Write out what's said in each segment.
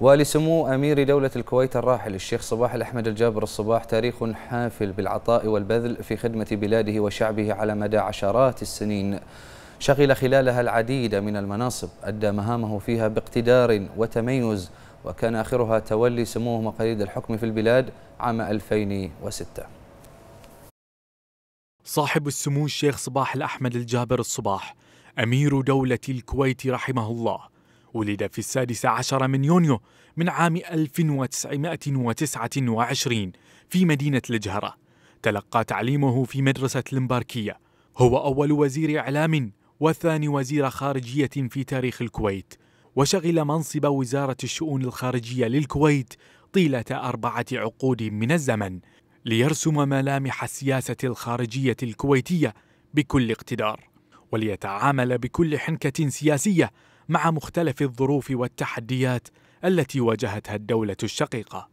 ولسمو أمير دولة الكويت الراحل الشيخ صباح الأحمد الجابر الصباح تاريخ حافل بالعطاء والبذل في خدمة بلاده وشعبه على مدى عشرات السنين شغل خلالها العديد من المناصب أدى مهامه فيها باقتدار وتميز وكان آخرها تولي سموه مقاليد الحكم في البلاد عام 2006 صاحب السمو الشيخ صباح الأحمد الجابر الصباح أمير دولة الكويت رحمه الله ولد في السادس عشر من يونيو من عام 1929 في مدينة الجهرة تلقى تعليمه في مدرسة المباركية هو أول وزير إعلام وثاني وزير خارجية في تاريخ الكويت وشغل منصب وزارة الشؤون الخارجية للكويت طيلة أربعة عقود من الزمن ليرسم ملامح السياسة الخارجية الكويتية بكل اقتدار وليتعامل بكل حنكة سياسية مع مختلف الظروف والتحديات التي واجهتها الدولة الشقيقة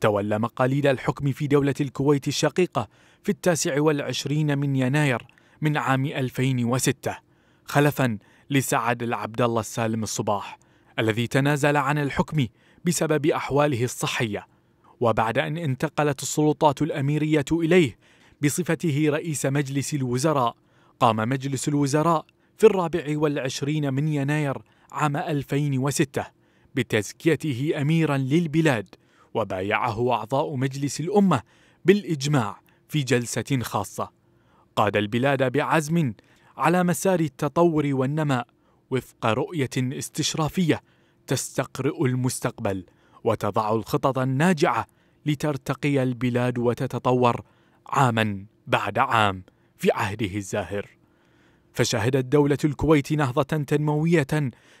تولى مقاليد الحكم في دولة الكويت الشقيقة في التاسع والعشرين من يناير من عام 2006 خلفا لسعد العبد الله السالم الصباح الذي تنازل عن الحكم بسبب أحواله الصحية وبعد أن انتقلت السلطات الأميرية إليه بصفته رئيس مجلس الوزراء قام مجلس الوزراء في الرابع والعشرين من يناير عام 2006 بتزكيته أميرا للبلاد وبايعه أعضاء مجلس الأمة بالإجماع في جلسة خاصة قاد البلاد بعزم على مسار التطور والنماء وفق رؤية استشرافية تستقرئ المستقبل وتضع الخطط الناجعة لترتقي البلاد وتتطور عاما بعد عام في عهده الزاهر فشهدت دولة الكويت نهضة تنموية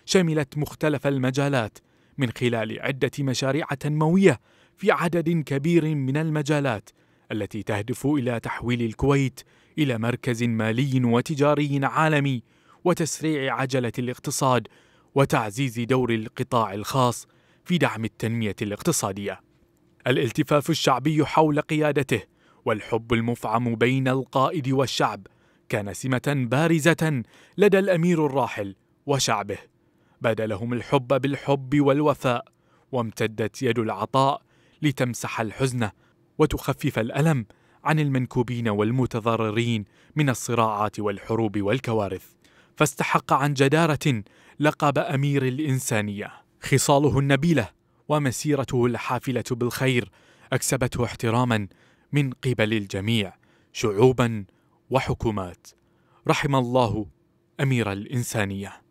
شملت مختلف المجالات من خلال عدة مشاريع تنموية في عدد كبير من المجالات التي تهدف إلى تحويل الكويت إلى مركز مالي وتجاري عالمي وتسريع عجلة الاقتصاد وتعزيز دور القطاع الخاص في دعم التنمية الاقتصادية. الالتفاف الشعبي حول قيادته والحب المفعم بين القائد والشعب كان سمة بارزة لدى الأمير الراحل وشعبه بدا لهم الحب بالحب والوفاء وامتدت يد العطاء لتمسح الحزن وتخفف الألم عن المنكوبين والمتضررين من الصراعات والحروب والكوارث فاستحق عن جدارة لقب أمير الإنسانية خصاله النبيلة ومسيرته الحافلة بالخير أكسبته احتراما من قبل الجميع شعوبا وحكومات رحم الله امير الانسانيه